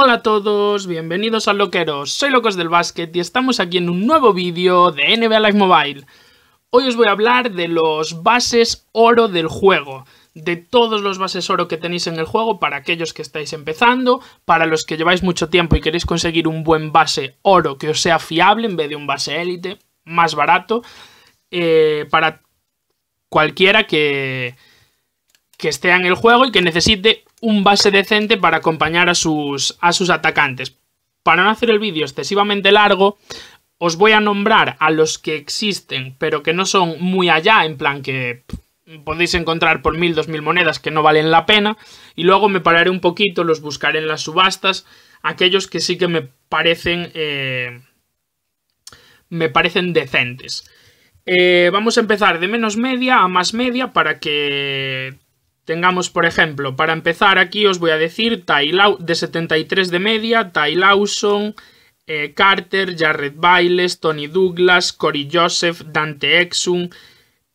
Hola a todos, bienvenidos a Loqueros, soy Locos del Básquet y estamos aquí en un nuevo vídeo de NBA Live Mobile. Hoy os voy a hablar de los bases oro del juego, de todos los bases oro que tenéis en el juego para aquellos que estáis empezando, para los que lleváis mucho tiempo y queréis conseguir un buen base oro que os sea fiable en vez de un base élite, más barato, eh, para cualquiera que, que esté en el juego y que necesite un base decente para acompañar a sus, a sus atacantes. Para no hacer el vídeo excesivamente largo, os voy a nombrar a los que existen, pero que no son muy allá, en plan que podéis encontrar por mil, dos mil monedas que no valen la pena, y luego me pararé un poquito, los buscaré en las subastas, aquellos que sí que me parecen... Eh, me parecen decentes. Eh, vamos a empezar de menos media a más media para que Tengamos, por ejemplo, para empezar aquí os voy a decir de 73 de media, Ty Lawson, eh, Carter, Jared Bailes, Tony Douglas, Cory Joseph, Dante Exum,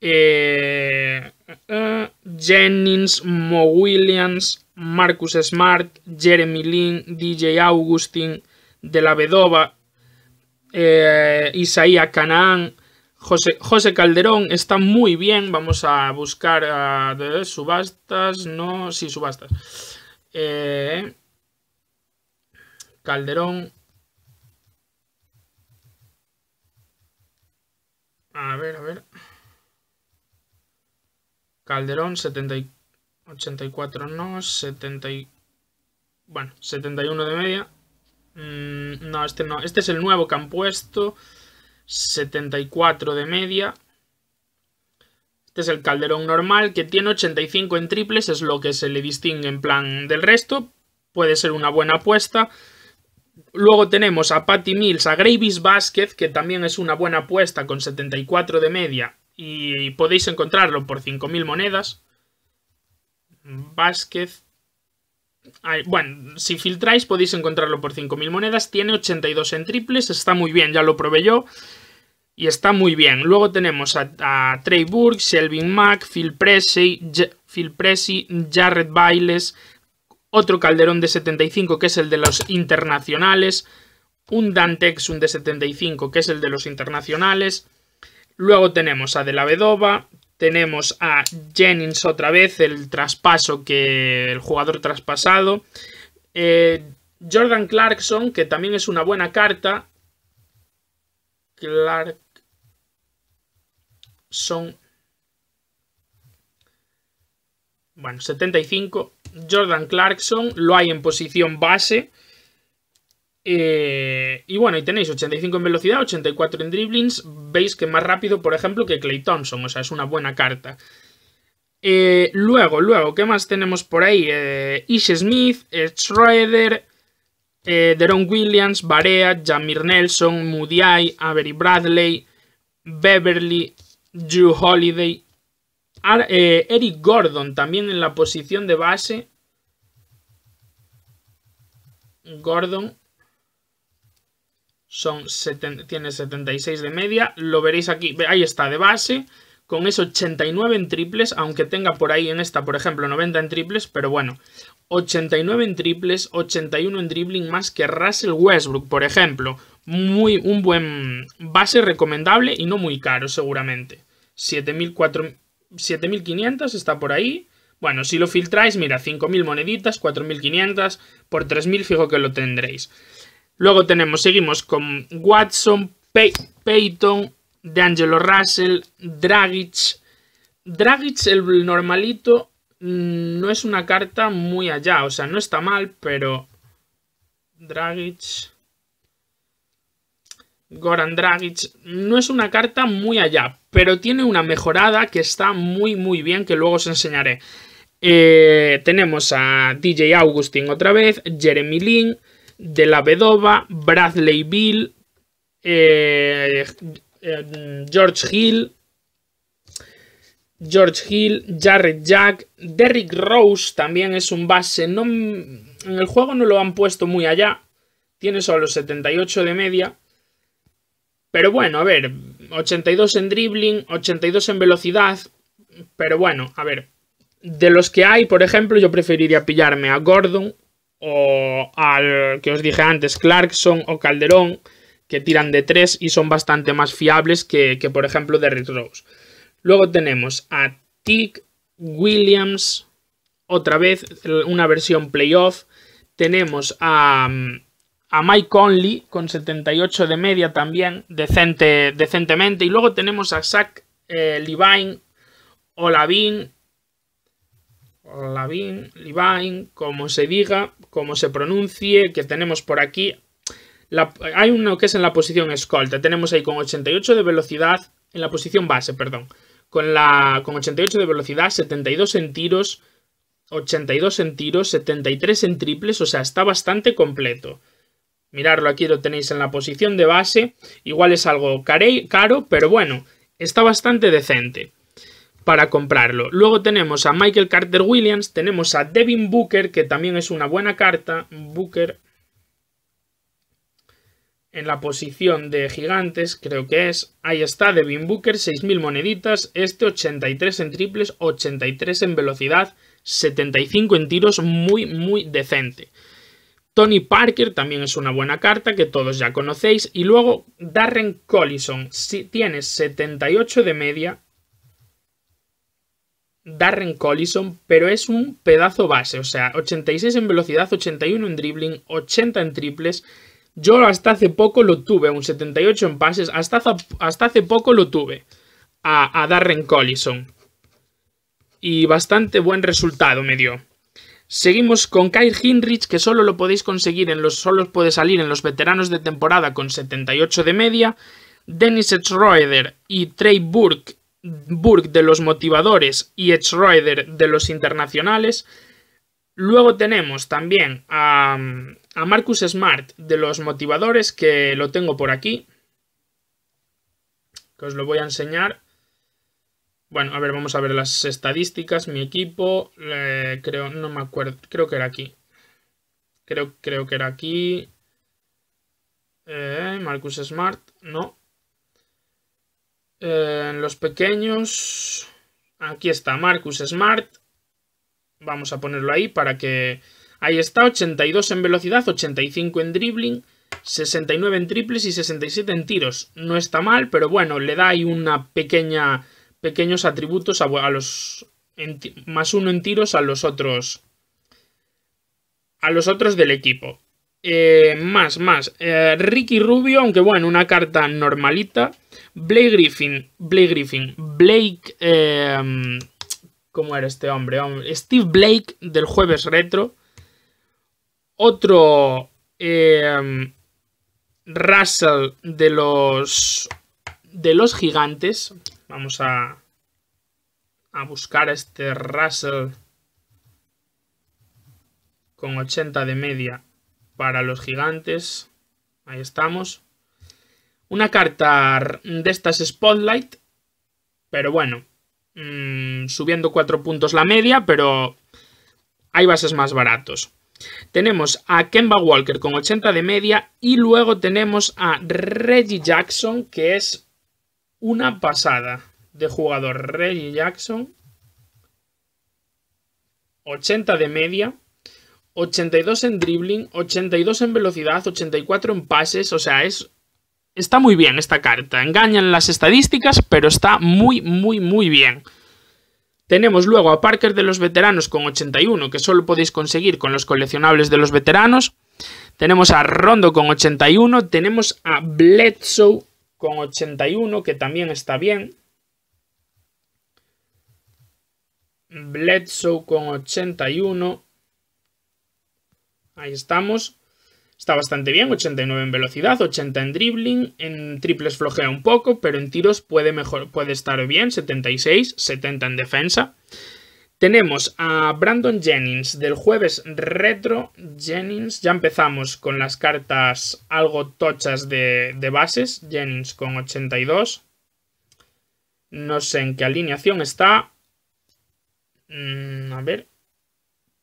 eh, eh, Jennings, Mo Williams, Marcus Smart, Jeremy Lin, DJ Augustin, De La Vedova, Isaiah Canaan, José, Calderón está muy bien. Vamos a buscar subastas. No, sí, subastas. Eh, Calderón. A ver, a ver. Calderón, 74, 84 no, 70 Bueno, 71 de media. Mm, no, este no. Este es el nuevo que han puesto. 74 de media. Este es el calderón normal, que tiene 85 en triples, es lo que se le distingue en plan del resto. Puede ser una buena apuesta. Luego tenemos a Patty Mills, a Gravis Vázquez, que también es una buena apuesta con 74 de media. Y podéis encontrarlo por 5.000 monedas. Vázquez, bueno, si filtráis podéis encontrarlo por 5.000 monedas. Tiene 82 en triples, está muy bien, ya lo probé yo. Y está muy bien. Luego tenemos a, a Trey Burke, Selvin Mack, Phil Pressey, Jared Bailes, otro Calderón de 75 que es el de los internacionales, un Dantex, un de 75 que es el de los internacionales. Luego tenemos a De la Vedova, tenemos a Jennings otra vez, el traspaso que. el jugador traspasado. Eh, Jordan Clarkson, que también es una buena carta. Clarkson. Bueno, 75. Jordan Clarkson lo hay en posición base. Eh, y bueno, y tenéis 85 en velocidad, 84 en dribblings, Veis que más rápido, por ejemplo, que Clay Thompson. O sea, es una buena carta. Eh, luego, luego, ¿qué más tenemos por ahí? Eh, Ish Smith, Schroeder, eh, Deron Williams, Barea, Jamir Nelson, Mudiay, Avery Bradley, Beverly, Drew Holiday, Eric Gordon también en la posición de base. Gordon, son tiene 76 de media. Lo veréis aquí, ahí está, de base. Con es 89 en triples, aunque tenga por ahí en esta, por ejemplo, 90 en triples, pero bueno. 89 en triples, 81 en dribbling, más que Russell Westbrook, por ejemplo. Muy, un buen base recomendable y no muy caro, seguramente. 7.500 está por ahí. Bueno, si lo filtráis, mira, 5.000 moneditas, 4.500, por 3.000 fijo que lo tendréis. Luego tenemos, seguimos con Watson, Payton, Peyton, D'Angelo Russell, Dragic. Dragic, el normalito, mm, no es una carta muy allá. O sea, no está mal, pero... Dragic... Goran Dragic no es una carta muy allá, pero tiene una mejorada que está muy muy bien, que luego os enseñaré. Eh, tenemos a DJ Augustin otra vez, Jeremy Lin, de la Bedova, Bradley Bill, eh, eh, George Hill, George Hill, Jared Jack, Derrick Rose también es un base. No, en el juego no lo han puesto muy allá. Tiene solo 78 de media. Pero bueno, a ver, 82 en dribbling, 82 en velocidad. Pero bueno, a ver, de los que hay, por ejemplo, yo preferiría pillarme a Gordon, o al que os dije antes, Clarkson o Calderón, que tiran de 3 y son bastante más fiables que, por ejemplo, Derrick Rose. Luego tenemos a Tick Williams, otra vez una versión playoff. Tenemos a, a Mike Conley con 78 de media también, decente, decentemente. Y luego tenemos a Zach eh, Levine, o Olavin Lavin, Livine, como se diga, como se pronuncie, que tenemos por aquí. hay uno que es en la posición escolta. Tenemos ahí con 88 de velocidad, en la posición base, perdón. Con, la, 88 de velocidad, 72 en tiros, 82 en tiros, 73 en triples, o sea, está bastante completo. Mirarlo aquí lo tenéis en la posición de base. Igual es algo caro, pero bueno, está bastante decente para comprarlo. Luego tenemos a Michael Carter Williams, tenemos a Devin Booker, que también es una buena carta. Booker en la posición de gigantes, creo que es. Ahí está, Devin Booker, 6.000 moneditas. Este 83 en triples, 83 en velocidad, 75 en tiros, muy, muy decente. Tony Parker también es una buena carta que todos ya conocéis. Y luego Darren Collison, si tiene 78 de media, Darren Collison, pero es un pedazo base, o sea, 86 en velocidad, 81 en dribbling, 80 en triples. Yo hasta hace poco lo tuve, un 78 en pases, hasta, hasta hace poco lo tuve a, Darren Collison. Y bastante buen resultado me dio. Seguimos con Kyle Hinrich, que solo lo podéis conseguir en los solos puede salir en los veteranos de temporada con 78 de media. Dennis Schroeder y Trey Burke Burke de los motivadores y Edge de los internacionales. Luego tenemos también a, Marcus Smart de los motivadores, que lo tengo por aquí. Que os lo voy a enseñar. Bueno, a ver, vamos a ver las estadísticas. Mi equipo, eh, creo, no me acuerdo, creo que era aquí. Creo, creo que era aquí. Eh, Marcus Smart, no. Eh, en los pequeños, aquí está Marcus Smart. Vamos a ponerlo ahí para que... Ahí está, 82 en velocidad, 85 en dribbling, 69 en triples y 67 en tiros. No está mal, pero bueno, le da ahí una pequeña... pequeños atributos a, los... más uno en tiros a los otros... a los otros del equipo. Eh, más, más. Eh, Ricky Rubio, aunque bueno, una carta normalita. Blake Griffin, Blake Griffin, Blake... Em, ¿Cómo era este hombre? Steve Blake del jueves retro. Otro... Em, Russell de los... De los gigantes. Vamos a... A buscar este Russell. Con 80 de media para los gigantes. Ahí estamos. Una carta de estas Spotlight. Pero bueno. Mm, subiendo 4 puntos la media, pero hay bases más baratos. Tenemos a Kemba Walker con 80 de media y luego tenemos a Reggie Jackson, que es una pasada de jugador. Reggie Jackson, 80 de media, 82 en dribbling, 82 en velocidad, 84 en pases, o sea, es... Está muy bien esta carta, engañan las estadísticas, pero está muy, muy, muy bien. Tenemos luego a Parker de los veteranos con 81, que solo podéis conseguir con los coleccionables de los veteranos. Tenemos a Rondo con 81, tenemos a Bledsoe con 81, que también está bien. Bledsoe con 81. Ahí estamos. Está bastante bien, 89 en velocidad, 80 en dribbling, en triples flojea un poco, pero en tiros puede, mejor, puede estar bien, 76, 70 en defensa. Tenemos a Brandon Jennings del jueves retro. Jennings, ya empezamos con las cartas algo tochas de, bases. Jennings con 82. No sé en qué alineación está. Mm, a ver.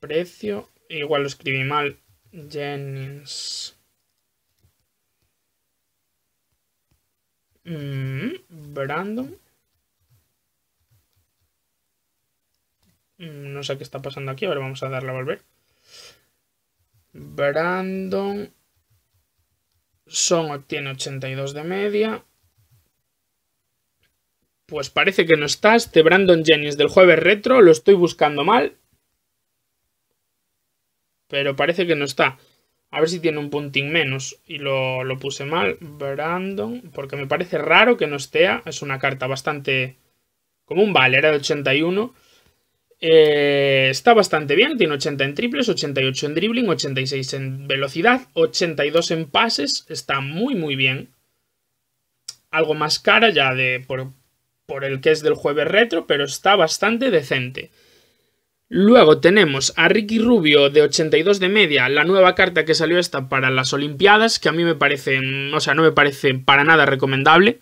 Precio igual lo escribí mal, Jennings. Mm, Brandon. Mm, no sé qué está pasando aquí, ver, vamos a darle a volver. Brandon Son tiene 82 de media. Pues parece que no está. Este Brandon Jennings del jueves retro lo estoy buscando mal pero parece que no está. A ver si tiene un puntín menos. Y lo, lo puse mal. Brandon. Porque me parece raro que no esté. Es una carta bastante... Como un vale. Era de 81. Eh, está bastante bien. Tiene 80 en triples, 88 en dribbling, 86 en velocidad, 82 en pases. Está muy, muy bien. Algo más cara ya de por, por el que es del jueves retro. Pero está bastante decente. Luego tenemos a Ricky Rubio de 82 de media, la nueva carta que salió esta para las Olimpiadas, que a mí me parece, o sea, no me parece para nada recomendable.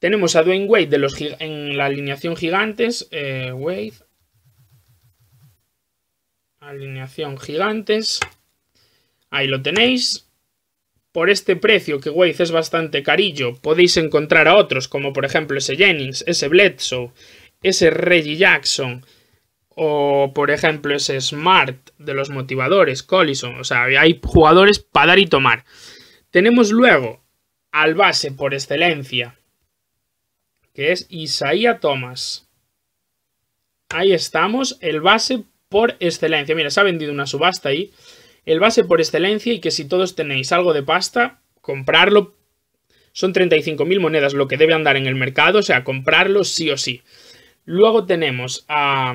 Tenemos a Dwayne Wade de los, en la alineación gigantes, eh, Wade, alineación gigantes, ahí lo tenéis. Por este precio, que Wade es bastante carillo, podéis encontrar a otros, como por ejemplo ese Jennings, ese Bledsoe, ese Reggie Jackson, o, por ejemplo, ese Smart de los motivadores, Collison. O sea, hay jugadores para dar y tomar. Tenemos luego al base por excelencia, que es Isaiah Thomas. Ahí estamos, el base por excelencia. Mira, se ha vendido una subasta ahí. El base por excelencia y que si todos tenéis algo de pasta, comprarlo. Son 35.000 monedas lo que debe andar en el mercado, o sea, comprarlo sí o sí. Luego tenemos a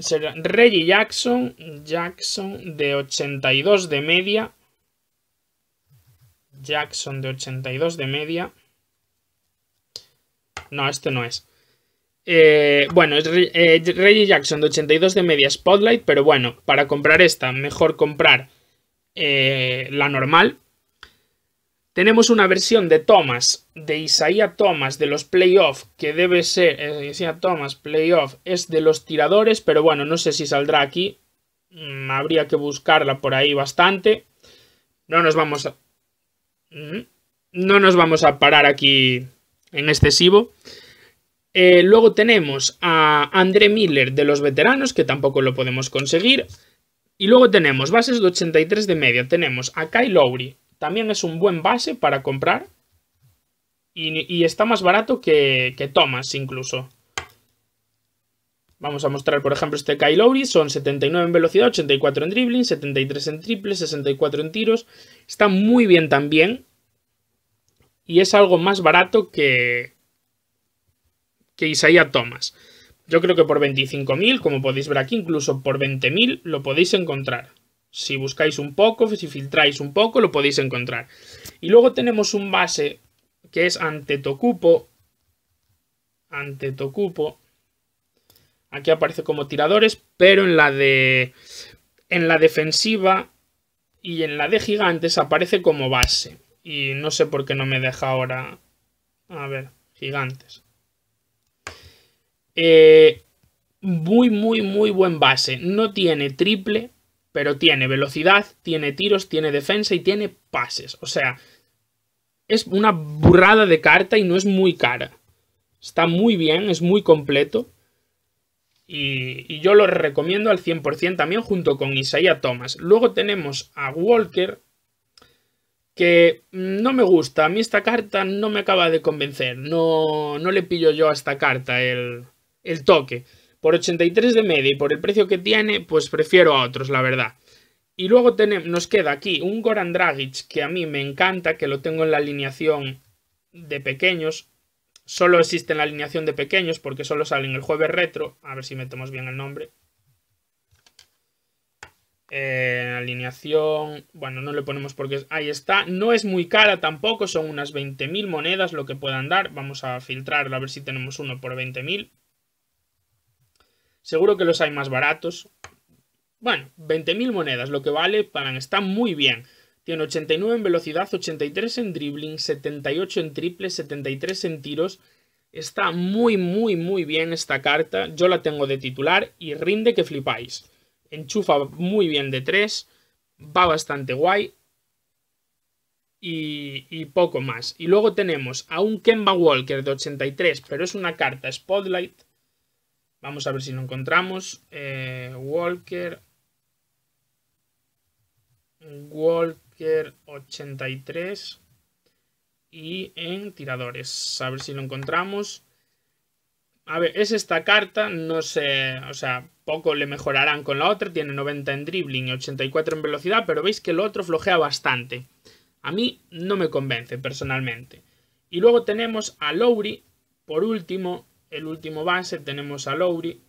será Reggie Jackson, Jackson de 82 de media. Jackson de 82 de media. No, este no es. Eh, bueno, es eh, Reggie Jackson de 82 de media Spotlight, pero bueno, para comprar esta, mejor comprar eh, la normal, tenemos una versión de Thomas, de Isaiah Thomas, de los playoffs, que debe ser, eh, Isaiah Thomas, playoff, es de los tiradores, pero bueno, no sé si saldrá aquí. Mm, habría que buscarla por ahí bastante. No nos vamos a... Mm, no nos vamos a parar aquí en excesivo. Eh, luego tenemos a André Miller de los veteranos, que tampoco lo podemos conseguir. Y luego tenemos bases de 83 de media. Tenemos a Kyle Lowry, también es un buen base para comprar. Y, está más barato que, Thomas incluso. Vamos a mostrar, por ejemplo, este Kyle Lowry. Son 79 en velocidad, 84 en dribbling, 73 en triple, 64 en tiros. Está muy bien también. Y es algo más barato que, que Isaiah Thomas. Yo creo que por 25.000, como podéis ver aquí, incluso por 20.000 lo podéis encontrar. Si buscáis un poco, si filtráis un poco, lo podéis encontrar. Y luego tenemos un base que es Antetokupo. Antetokounmpo. Aquí aparece como tiradores, pero en la de en la defensiva y en la de gigantes aparece como base. Y no sé por qué no me deja ahora. A ver, gigantes. Eh, muy, muy, muy buen base. No tiene triple pero tiene velocidad, tiene tiros, tiene defensa y tiene pases. O sea, es una burrada de carta y no es muy cara. Está muy bien, es muy completo. Y, yo lo recomiendo al 100% también junto con Isaiah Thomas. Luego tenemos a Walker, que no me gusta. A mí esta carta no me acaba de convencer. No, no le pillo yo a esta carta el, el toque por 83 de media y por el precio que tiene, pues prefiero a otros, la verdad. Y luego tenemos, nos queda aquí un Goran Dragic que a mí me encanta, que lo tengo en la alineación de pequeños. Solo existe en la alineación de pequeños porque solo salen el jueves retro. A ver si metemos bien el nombre. Eh, alineación, bueno, no le ponemos porque ahí está. No es muy cara tampoco, son unas 20.000 monedas lo que puedan dar. Vamos a filtrarlo a ver si tenemos uno por 20.000. Seguro que los hay más baratos. Bueno, 20.000 monedas, lo que vale, para está muy bien. Tiene 89 en velocidad, 83 en dribbling, 78 en triple, 73 en tiros. Está muy, muy, muy bien esta carta. Yo la tengo de titular y rinde que flipáis. Enchufa muy bien de 3, va bastante guay y, y, poco más. Y luego tenemos a un Kemba Walker de 83, pero es una carta Spotlight Vamos a ver si lo encontramos. Eh, Walker. Walker 83. Y en tiradores. A ver si lo encontramos. A ver, es esta carta. No sé, o sea, poco le mejorarán con la otra. Tiene 90 en dribbling y 84 en velocidad. Pero veis que el otro flojea bastante. A mí no me convence personalmente. Y luego tenemos a Lowry, por último, el último base, tenemos a Lowry.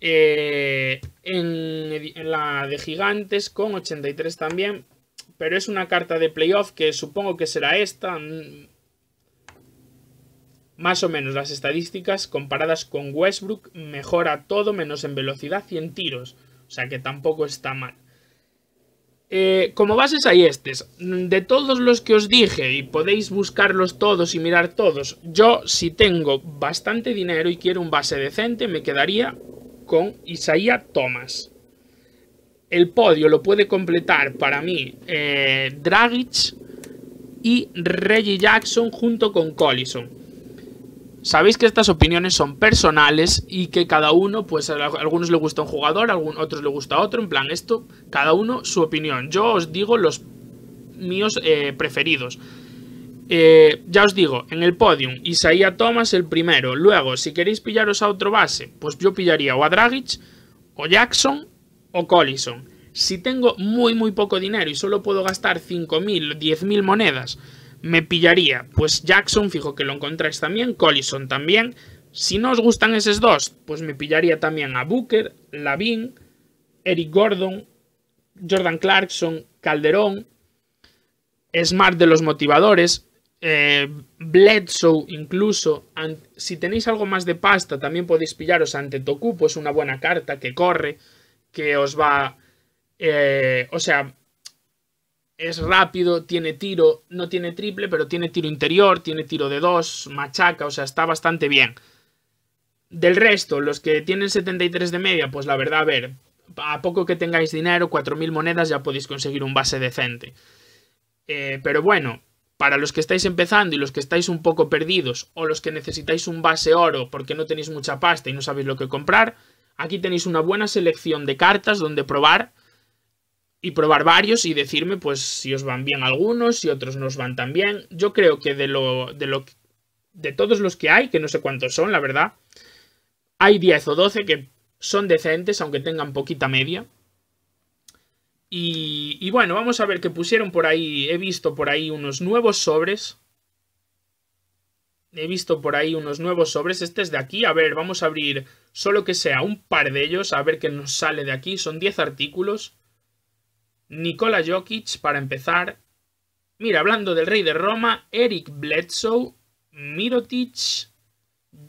Eh, en, en, la de Gigantes con 83 también. Pero es una carta de playoff que supongo que será esta. Mm, más o menos las estadísticas comparadas con Westbrook mejora todo menos en velocidad y en tiros. O sea que tampoco está mal. Eh, como bases hay estes. De todos los que os dije, y podéis buscarlos todos y mirar todos, yo si tengo bastante dinero y quiero un base decente, me quedaría con Isaiah Thomas. El podio lo puede completar para mí eh, Dragic y Reggie Jackson junto con Collison. Sabéis que estas opiniones son personales y que cada uno, pues a algunos le gusta un jugador, a otros le gusta otro, en plan esto, cada uno su opinión. Yo os digo los míos eh, preferidos. Eh, ya os digo, en el podium, Isaías Thomas el primero. Luego, si queréis pillaros a otro base, pues yo pillaría o a Dragic, o Jackson, o Collison. Si tengo muy, muy poco dinero y solo puedo gastar 5.000, 10.000 monedas me pillaría, pues Jackson fijo que lo encontráis también, Collison también. Si no os gustan esos dos, pues me pillaría también a Booker, Lavin, Eric Gordon, Jordan Clarkson, Calderón, Smart de los motivadores, eh, Bledsoe incluso. Si tenéis algo más de pasta, también podéis pillaros ante Toku, pues una buena carta que corre, que os va... Eh, o sea, es rápido, tiene tiro, no tiene triple, pero tiene tiro interior, tiene tiro de dos, machaca, o sea, está bastante bien. Del resto, los que tienen 73 de media, pues la verdad, a ver, a poco que tengáis dinero, 4.000 monedas ya podéis conseguir un base decente. Eh, pero bueno, para los que estáis empezando y los que estáis un poco perdidos, o los que necesitáis un base oro porque no tenéis mucha pasta y no sabéis lo que comprar, aquí tenéis una buena selección de cartas donde probar y probar varios y decirme pues si os van bien algunos, si otros nos van tan bien. Yo creo que de lo de lo de todos los que hay, que no sé cuántos son, la verdad, hay 10 o 12 que son decentes aunque tengan poquita media. Y, y bueno, vamos a ver que pusieron por ahí, he visto por ahí unos nuevos sobres. He visto por ahí unos nuevos sobres, este es de aquí, a ver, vamos a abrir solo que sea un par de ellos, a ver qué nos sale de aquí, son 10 artículos. Nicola Jokic, para empezar. Mira, hablando del rey de Roma, Eric Bledsoe, Mirotic,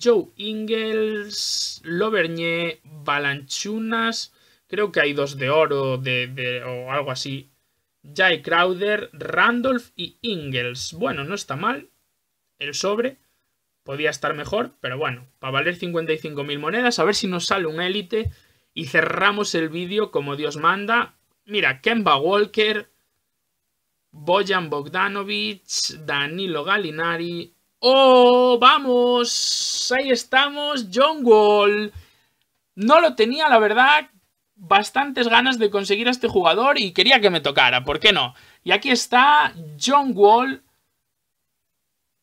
Joe Ingles, Lovergne, Balanchunas, creo que hay dos de oro de, o algo así. Jay Crowder, Randolph y Ingles. Bueno, no está mal el sobre. Podía estar mejor, pero bueno, para valer 55.000 monedas, a ver si nos sale un élite y cerramos el vídeo como Dios manda Mira, Kemba Walker, Boyan Bogdanovic, Danilo Galinari. ¡Oh, vamos! Ahí estamos, John Wall. No lo tenía, la verdad, bastantes ganas de conseguir a este jugador y quería que me tocara, ¿por qué no? Y aquí está John Wall.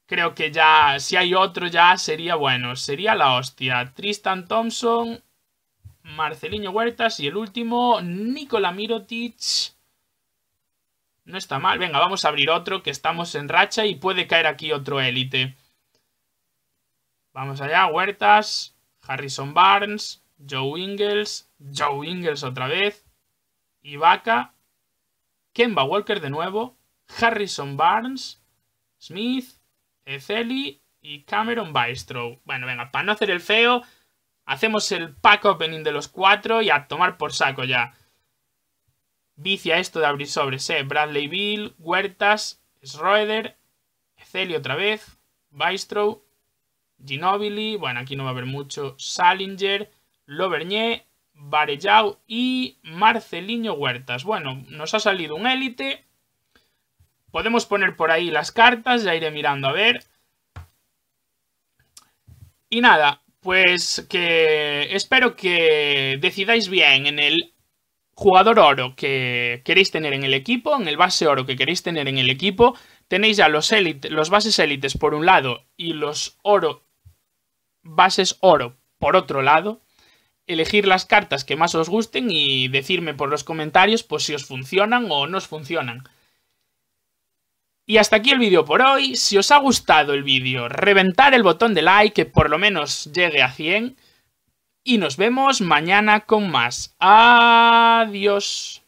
Creo que ya, si hay otro ya, sería bueno, sería la hostia. Tristan Thompson, Marcelinho Huertas y el último, Nikola Mirotic. No está mal. Venga, vamos a abrir otro que estamos en racha y puede caer aquí otro élite. Vamos allá, Huertas, Harrison Barnes, Joe Ingles, Joe Ingles otra vez, Ibaka, Kemba Walker de nuevo, Harrison Barnes, Smith, Eceli y Cameron Bystrow. Bueno, venga, para no hacer el feo, Hacemos el pack opening de los cuatro y a tomar por saco ya. Vicia esto de abrir sobres, eh. Bradley Bill, Huertas, Schroeder, Celi otra vez, Baistrow, Ginobili, bueno, aquí no va a haber mucho, Salinger, Lovernier, Varellau y Marceliño Huertas. Bueno, nos ha salido un élite. Podemos poner por ahí las cartas, ya iré mirando a ver. Y nada, pues que espero que decidáis bien en el jugador oro que queréis tener en el equipo, en el base oro que queréis tener en el equipo. Tenéis ya los, los bases élites por un lado y los oro bases oro por otro lado. Elegir las cartas que más os gusten y decirme por los comentarios pues si os funcionan o no os funcionan. Y hasta aquí el vídeo por hoy. Si os ha gustado el vídeo, reventar el botón de like que por lo menos llegue a 100. Y nos vemos mañana con más. Adiós.